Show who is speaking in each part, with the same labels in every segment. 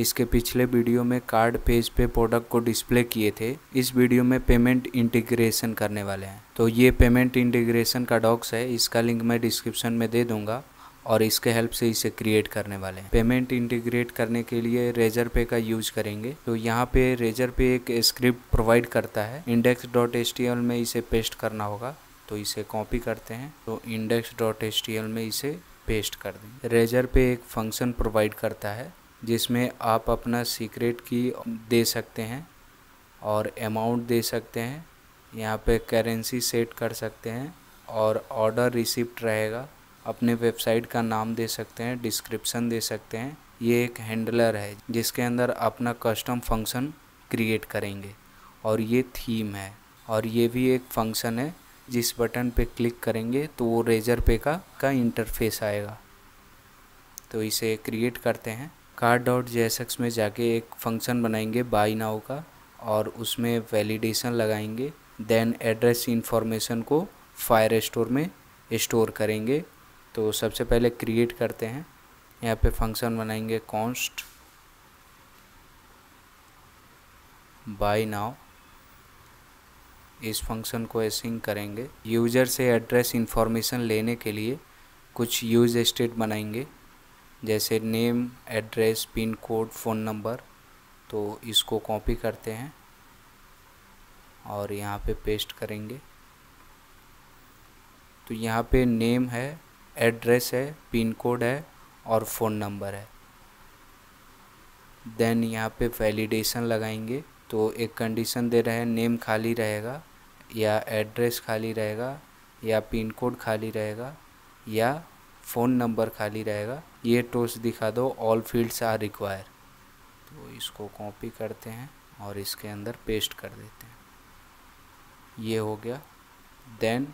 Speaker 1: इसके पिछले वीडियो में कार्ड पेज पे प्रोडक्ट को डिस्प्ले किए थे इस वीडियो में पेमेंट इंटीग्रेशन करने वाले हैं तो ये पेमेंट इंटीग्रेशन का डॉक्स है इसका लिंक मैं डिस्क्रिप्शन में दे दूंगा और इसके हेल्प से इसे क्रिएट करने वाले हैं पेमेंट इंटीग्रेट करने के लिए रेजर पे का यूज करेंगे तो यहाँ पे रेजर पे एक स्क्रिप्ट प्रोवाइड करता है index dot S T L में इसे पेस्ट करना होगा तो इसे कॉपी करते हैं तो index dot S T L में इसे पेस्ट कर दें रेजर पे एक फंक्शन प्रोवाइड करता है जिसमें आप अपना सीक्रेट की दे सकते हैं और अमाउंट दे सकते हैं यहाँ पे करेंसी सेट कर सकते हैं और ऑर्डर रिसिप्ट रहेगा अपने वेबसाइट का नाम दे सकते हैं डिस्क्रिप्शन दे सकते हैं ये एक हैंडलर है जिसके अंदर अपना कस्टम फंक्शन क्रिएट करेंगे और ये थीम है और ये भी एक फंक्शन है जिस बटन पे क्लिक करेंगे तो वो रेजर पे का का इंटरफेस आएगा तो इसे क्रिएट करते हैं कार डॉट जे में जाके एक फंक्शन बनाएंगे बाई नाव का और उसमें वैलिडेशन लगाएंगे देन एड्रेस इन्फॉर्मेशन को फायर स्टोर में स्टोर करेंगे तो सबसे पहले क्रिएट करते हैं यहाँ पे फंक्शन बनाएंगे कॉन्स्ट बाई नाव इस फंक्शन को एसिंग करेंगे यूजर से एड्रेस इन्फॉर्मेशन लेने के लिए कुछ यूज स्टेट बनाएंगे जैसे name address pin code phone number तो इसको कॉपी करते हैं और यहाँ पे पेस्ट करेंगे तो यहाँ पे नेम है एड्रेस है पिन कोड है और फ़ोन नंबर है देन यहाँ पे वैलिडेशन लगाएंगे तो एक कंडीशन दे रहे हैं नेम खाली रहेगा या एड्रेस खाली रहेगा या पिन कोड खाली रहेगा या फ़ोन नंबर खाली रहेगा ये टोस दिखा दो ऑल फील्ड्स आर रिक्वायर तो इसको कॉपी करते हैं और इसके अंदर पेस्ट कर देते हैं ये हो गया देन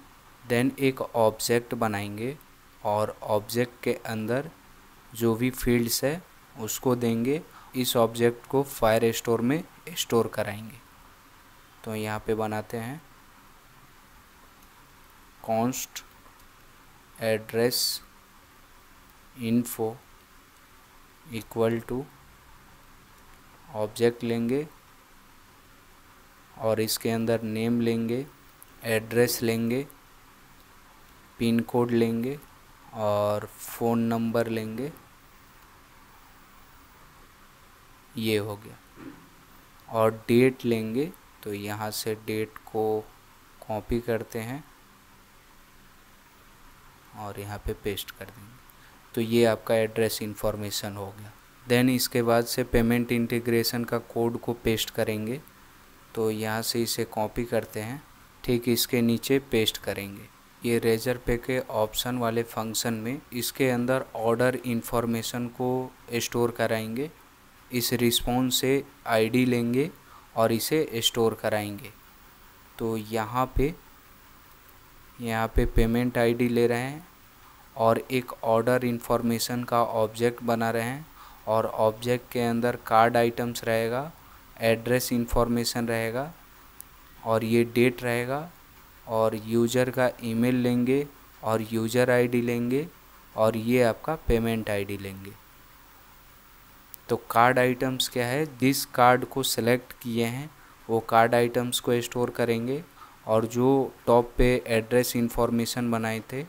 Speaker 1: देन एक ऑब्जेक्ट बनाएंगे और ऑब्जेक्ट के अंदर जो भी फील्ड्स है उसको देंगे इस ऑब्जेक्ट को फायर स्टोर में स्टोर कराएंगे तो यहाँ पे बनाते हैं const address info equal to object लेंगे और इसके अंदर नेम लेंगे एड्रेस लेंगे पिन कोड लेंगे और फ़ोन नंबर लेंगे ये हो गया और डेट लेंगे तो यहाँ से डेट को कॉपी करते हैं और यहाँ पे पेस्ट कर देंगे तो ये आपका एड्रेस इन्फॉर्मेशन हो गया देन इसके बाद से पेमेंट इंटीग्रेशन का कोड को पेस्ट करेंगे तो यहाँ से इसे कॉपी करते हैं ठीक इसके नीचे पेस्ट करेंगे ये रेजर पे के ऑप्शन वाले फंक्शन में इसके अंदर ऑर्डर इन्फॉर्मेशन को स्टोर कराएंगे इस रिस्पॉन्स से आईडी लेंगे और इसे स्टोर कराएंगे तो यहाँ पे यहाँ पे पेमेंट आईडी ले रहे हैं और एक ऑर्डर इन्फॉर्मेशन का ऑब्जेक्ट बना रहे हैं और ऑब्जेक्ट के अंदर कार्ड आइटम्स रहेगा एड्रेस इन्फॉर्मेशन रहेगा और ये डेट रहेगा और यूजर का ईमेल लेंगे और यूजर आईडी लेंगे और ये आपका पेमेंट आईडी लेंगे तो कार्ड आइटम्स क्या है जिस कार्ड को सिलेक्ट किए हैं वो कार्ड आइटम्स को स्टोर करेंगे और जो टॉप पे एड्रेस इन्फॉर्मेशन बनाए थे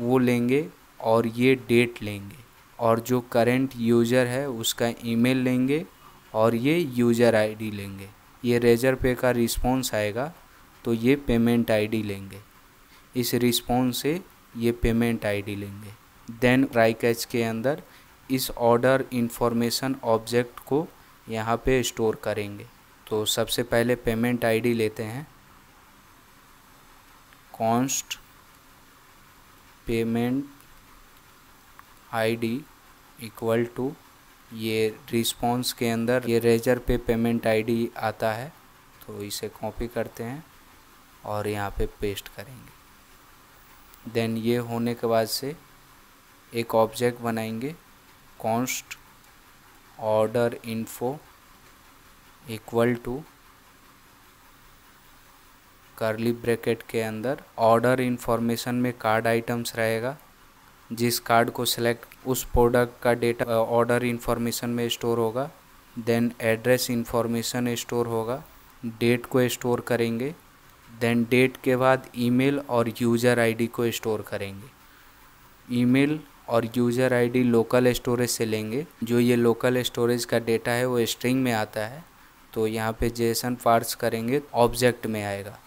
Speaker 1: वो लेंगे और ये डेट लेंगे और जो करेंट यूज़र है उसका ईमेल लेंगे और ये यूज़र आईडी लेंगे ये रेजर पे का रिस्पॉन्स आएगा तो ये पेमेंट आईडी लेंगे इस रिस्पॉन्स से ये पेमेंट आईडी लेंगे देन ट्राई कैच के अंदर इस ऑर्डर इन्फॉर्मेशन ऑब्जेक्ट को यहाँ पे स्टोर करेंगे तो सबसे पहले पेमेंट आईडी लेते हैं const payment ID equal to ये रिस्पॉन्स के अंदर ये रेजर पे पेमेंट आईडी आता है तो इसे कॉपी करते हैं और यहाँ पे पेस्ट करेंगे देन ये होने के बाद से एक ऑब्जेक्ट बनाएंगे const order info equal to curly bracket के अंदर ऑर्डर इन्फॉर्मेशन में कार्ड आइटम्स रहेगा जिस कार्ड को सिलेक्ट उस प्रोडक्ट का डेटा ऑर्डर इन्फॉर्मेशन में स्टोर होगा देन एड्रेस इन्फॉर्मेशन स्टोर होगा डेट को स्टोर करेंगे देन डेट के बाद ईमेल और यूज़र आईडी को स्टोर करेंगे ईमेल और यूज़र आईडी लोकल स्टोरेज से लेंगे जो ये लोकल स्टोरेज का डेटा है वो स्ट्रिंग में आता है तो यहाँ पे जेसन पार्स करेंगे ऑब्जेक्ट में आएगा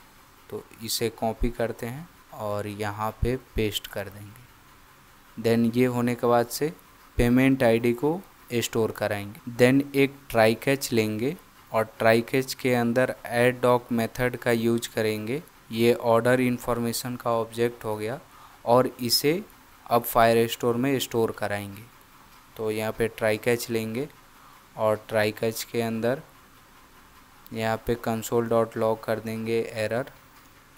Speaker 1: तो इसे कॉपी करते हैं और यहाँ पे पेस्ट कर देंगे देन ये होने के बाद से पेमेंट आईडी को स्टोर कराएंगे देन एक ट्राई कैच लेंगे और ट्राई कैच के अंदर एड डॉक मेथड का यूज करेंगे ये ऑर्डर इन्फॉर्मेशन का ऑब्जेक्ट हो गया और इसे अब फायर स्टोर में स्टोर कराएंगे तो यहाँ पे ट्राई कैच लेंगे और ट्राई कैच के अंदर यहाँ पे कंसोल डॉट लॉग कर देंगे एरर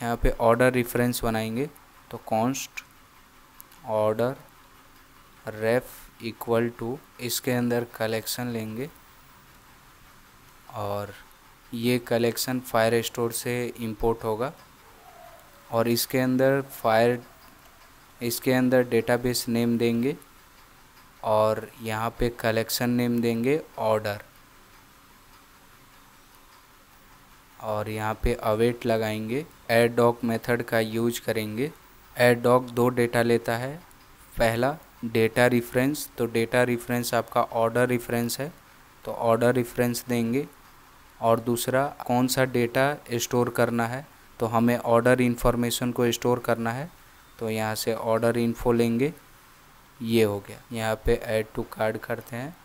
Speaker 1: यहाँ पे ऑर्डर रेफरेंस बनाएंगे तो const order ref equal to इसके अंदर कलेक्शन लेंगे और ये कलेक्शन फायर स्टोर से इंपोर्ट होगा और इसके अंदर फायर इसके अंदर डेटाबेस नेम देंगे और यहाँ पे कलेक्शन नेम देंगे ऑर्डर और यहाँ पे अवेट लगाएंगे एड डॉक मेथड का यूज करेंगे एड डॉक दो डेटा लेता है पहला डेटा रिफरेंस तो डेटा रिफरेंस आपका ऑर्डर रिफरेंस है तो ऑर्डर रिफरेंस देंगे और दूसरा कौन सा डेटा स्टोर करना है तो हमें ऑर्डर इन्फॉर्मेशन को स्टोर करना है तो यहाँ से ऑर्डर इन्फो लेंगे ये हो गया यहाँ पे ऐड टू कार्ड करते हैं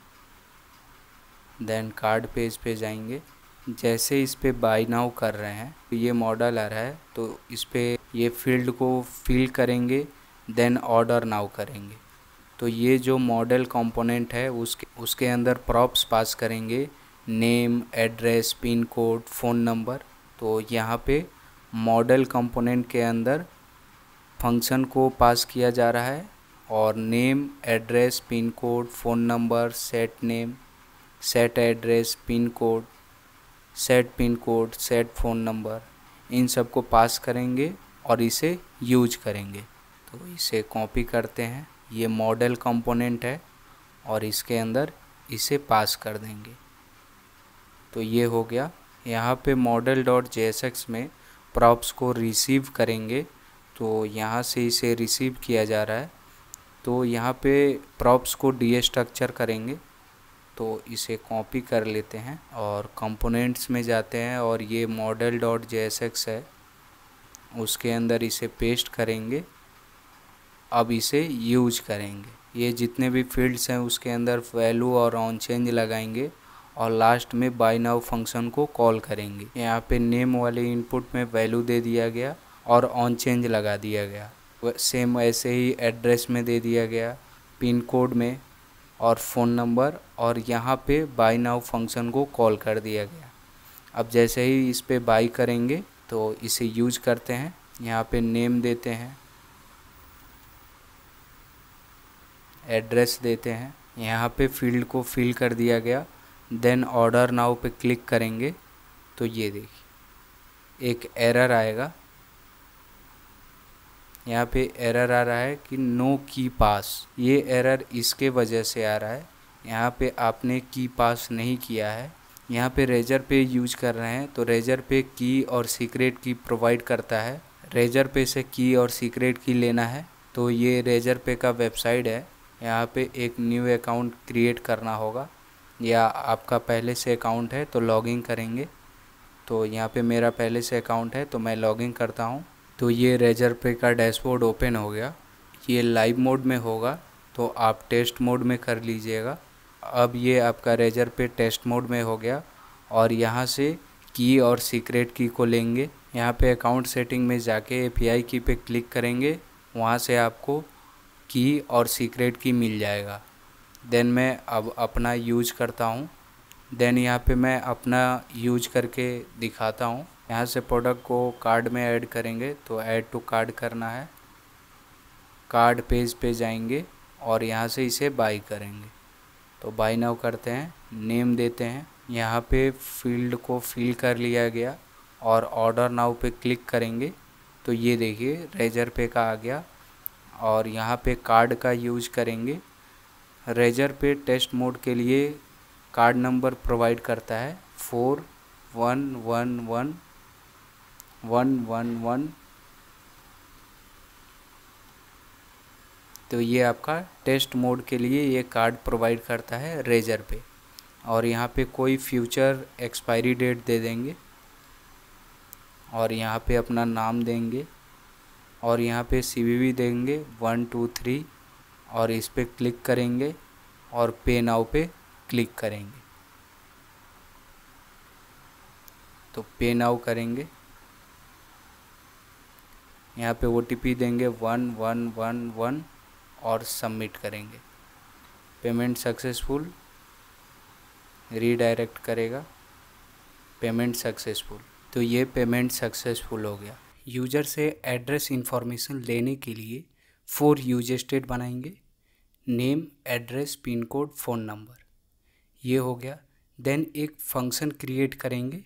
Speaker 1: देन कार्ड पेज पे जाएंगे जैसे इस पर बाई नाउ कर रहे हैं तो ये मॉडल आ रहा है तो इस पर ये फील्ड को फिल करेंगे देन ऑर्डर नाउ करेंगे तो ये जो मॉडल कंपोनेंट है उसके उसके अंदर प्रॉप्स पास करेंगे name address pin code phone number तो यहाँ पे मॉडल कंपोनेंट के अंदर फंक्शन को पास किया जा रहा है और name address pin code phone number set name set address pin code set pin code set phone number इन सब को पास करेंगे और इसे यूज करेंगे तो इसे कॉपी करते हैं ये मॉडल कंपोनेंट है और इसके अंदर इसे पास कर देंगे तो ये हो गया यहाँ पे मॉडल डॉट जे में प्रॉप्स को रिसीव करेंगे तो यहाँ से इसे रिसीव किया जा रहा है तो यहाँ पे प्रॉप्स को डी स्ट्रक्चर करेंगे तो इसे कॉपी कर लेते हैं और कंपोनेंट्स में जाते हैं और ये मॉडल डॉट जेएसएक्स है उसके अंदर इसे पेस्ट करेंगे अब इसे यूज करेंगे ये जितने भी फील्ड्स हैं उसके अंदर वैल्यू और ऑन चेंज लगाएंगे और लास्ट में बाई नाउ फंक्शन को कॉल करेंगे यहाँ पे नेम वाले इनपुट में वैल्यू दे दिया गया और ऑन चेंज लगा दिया गया सेम ऐसे ही एड्रेस में दे दिया गया पिन कोड में और फ़ोन नंबर और यहाँ पे बाई नाउ फंक्शन को कॉल कर दिया गया अब जैसे ही इस पर बाई करेंगे तो इसे यूज करते हैं यहाँ पे नेम देते हैं एड्रेस देते हैं यहाँ पे फील्ड को फिल कर दिया गया देन ऑर्डर नाउ पे क्लिक करेंगे तो ये देखिए एक एरर आएगा यहाँ पे एरर आ रहा है कि नो की पास ये एरर इसके वजह से आ रहा है यहाँ पे आपने की पास नहीं किया है यहाँ पे रेजर पे यूज कर रहे हैं तो रेजर पे की और सीक्रेट की प्रोवाइड करता है रेजर पे से की और सीक्रेट की लेना है तो ये रेजर पे का वेबसाइट है यहाँ पे एक न्यू अकाउंट क्रिएट करना होगा या आपका पहले से अकाउंट है तो लॉगिन करेंगे तो यहाँ पे मेरा पहले से अकाउंट है तो मैं लॉगिन करता हूँ तो ये रेजर पे का डैशबोर्ड ओपन हो गया ये लाइव मोड में होगा तो आप टेस्ट मोड में कर लीजिएगा अब ये आपका रेजर पे टेस्ट मोड में हो गया और यहाँ से की और सीक्रेट की को लेंगे यहाँ पे अकाउंट सेटिंग में जाके ए की पे क्लिक करेंगे वहाँ से आपको की और सीक्रेट की मिल जाएगा देन मैं अब अपना यूज करता हूँ देन यहाँ पे मैं अपना यूज करके दिखाता हूँ यहाँ से प्रोडक्ट को कार्ड में ऐड करेंगे तो ऐड टू कार्ड करना है कार्ड पेज पे जाएंगे और यहाँ से इसे बाई करेंगे तो बाई नाउ करते हैं नेम देते हैं यहाँ पे फील्ड को फिल कर लिया गया और ऑर्डर नाउ पे क्लिक करेंगे तो ये देखिए रेजर पे का आ गया और यहाँ पे कार्ड का यूज करेंगे रेजर पे टेस्ट मोड के लिए कार्ड नंबर प्रोवाइड करता है four one one one one one one तो ये आपका टेस्ट मोड के लिए ये कार्ड प्रोवाइड करता है रेजर पे और यहाँ पे कोई फ्यूचर एक्सपायरी डेट दे देंगे और यहाँ पे अपना नाम देंगे और यहाँ पे सीवीवी देंगे वन टू थ्री और इस पर क्लिक करेंगे और पे नाउ पे क्लिक करेंगे तो पे नाउ करेंगे यहाँ पे ओ देंगे वन वन वन वन और सबमिट करेंगे पेमेंट सक्सेसफुल रीडायरेक्ट करेगा पेमेंट सक्सेसफुल तो ये पेमेंट सक्सेसफुल हो गया यूजर से एड्रेस इन्फॉर्मेशन लेने के लिए फोर यूज स्टेट बनाएंगे name address pin code phone number ये हो गया देन एक फंक्शन क्रिएट करेंगे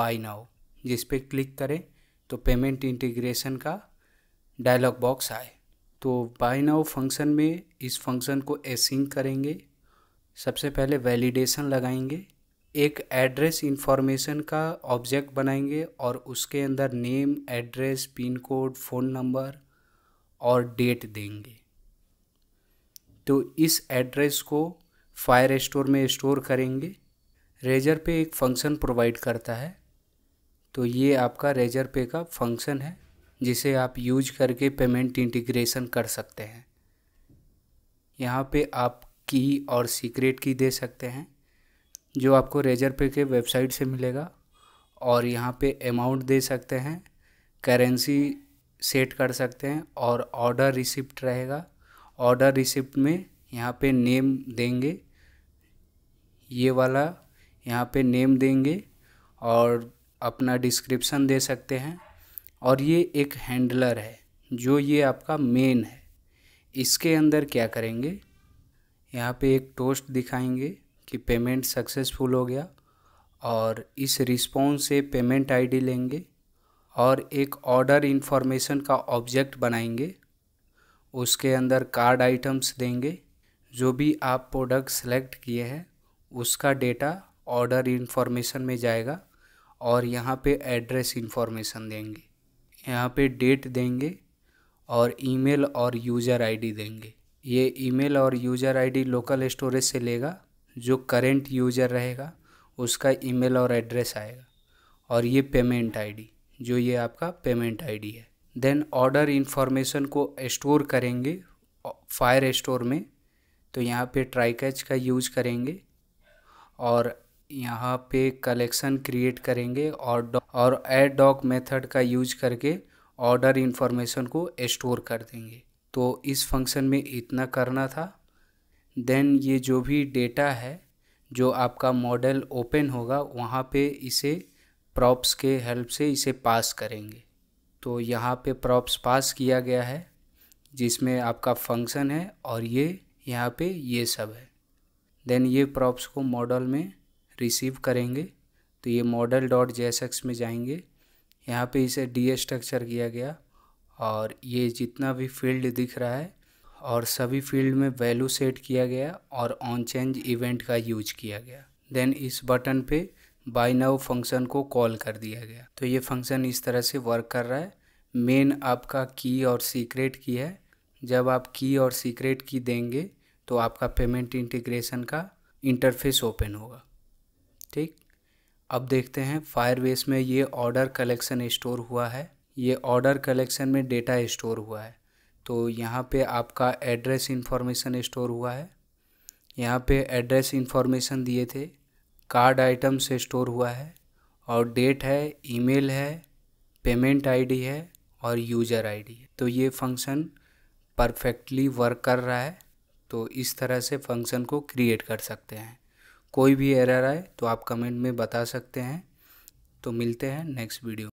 Speaker 1: बाय नाउ जिस पर क्लिक करें तो पेमेंट इंटीग्रेशन का डायलॉग बॉक्स आए तो बाय नाउ फंक्शन में इस फंक्शन को एसिंक करेंगे सबसे पहले वैलिडेशन लगाएंगे एक एड्रेस इन्फॉर्मेशन का ऑब्जेक्ट बनाएंगे और उसके अंदर name address pin code phone number और डेट देंगे तो इस एड्रेस को फायर स्टोर में स्टोर करेंगे रेजर पे एक फंक्शन प्रोवाइड करता है तो ये आपका रेजर पे का फंक्शन है जिसे आप यूज करके पेमेंट इंटीग्रेशन कर सकते हैं यहाँ पे आप की और सीक्रेट की दे सकते हैं जो आपको रेजर पे के वेबसाइट से मिलेगा और यहाँ पे अमाउंट दे सकते हैं करेंसी सेट कर सकते हैं और ऑर्डर रिसिप्ट रहेगा ऑर्डर रिसिप्ट में यहाँ पे नेम देंगे ये वाला यहाँ पे नेम देंगे और अपना डिस्क्रिप्शन दे सकते हैं और ये एक हैंडलर है जो ये आपका मेन है इसके अंदर क्या करेंगे यहाँ पे एक टोस्ट दिखाएंगे कि पेमेंट सक्सेसफुल हो गया और इस रिस्पॉन्स से पेमेंट आईडी लेंगे और एक ऑर्डर इन्फॉर्मेशन का ऑब्जेक्ट बनाएंगे उसके अंदर कार्ड आइटम्स देंगे जो भी आप प्रोडक्ट सेलेक्ट किए हैं उसका डेटा ऑर्डर इन्फॉर्मेशन में जाएगा और यहाँ पे एड्रेस इन्फॉर्मेशन देंगे यहाँ पे डेट देंगे और ईमेल और यूज़र आईडी देंगे ये ईमेल और यूज़र आईडी लोकल स्टोरेज से लेगा जो करेंट यूज़र रहेगा उसका ईमेल और एड्रेस आएगा और ये पेमेंट आईडी जो ये आपका पेमेंट आईडी है देन ऑर्डर इन्फॉर्मेशन को स्टोर करेंगे फायर स्टोर में तो यहाँ पे ट्राई कैच का यूज करेंगे और यहाँ पे कलेक्शन क्रिएट करेंगे और और एड डॉक मेथड का यूज करके ऑर्डर इन्फॉर्मेशन को स्टोर कर देंगे तो इस फंक्शन में इतना करना था देन ये जो भी डेटा है जो आपका मॉडल ओपन होगा वहाँ पे इसे प्रॉप्स के हेल्प से इसे पास करेंगे तो यहाँ पे प्रॉप्स पास किया गया है जिसमें आपका फंक्शन है और ये यहाँ पे ये सब है देन ये प्रॉप्स को मॉडल में रिसीव करेंगे तो ये मॉडल डॉट जे में जाएंगे यहाँ पे इसे डी स्ट्रक्चर किया गया और ये जितना भी फील्ड दिख रहा है और सभी फील्ड में वैल्यू सेट किया गया और ऑन चेंज इवेंट का यूज किया गया देन इस बटन पे बाई नाउ फंक्शन को कॉल कर दिया गया तो ये फंक्शन इस तरह से वर्क कर रहा है मेन आपका की और सीक्रेट की है जब आप की और सीक्रेट की देंगे तो आपका पेमेंट इंटीग्रेशन का इंटरफेस ओपन होगा ठीक अब देखते हैं फायरबेस में ये ऑर्डर कलेक्शन स्टोर हुआ है ये ऑर्डर कलेक्शन में डेटा स्टोर हुआ है तो यहाँ पे आपका एड्रेस इन्फॉर्मेशन स्टोर हुआ है यहाँ पे एड्रेस इन्फॉर्मेशन दिए थे कार्ड आइटम्स स्टोर हुआ है और डेट है ईमेल है पेमेंट आईडी है और यूज़र आईडी है तो ये फंक्शन परफेक्टली वर्क कर रहा है तो इस तरह से फंक्शन को क्रिएट कर सकते हैं कोई भी एरर आए तो आप कमेंट में बता सकते हैं तो मिलते हैं नेक्स्ट वीडियो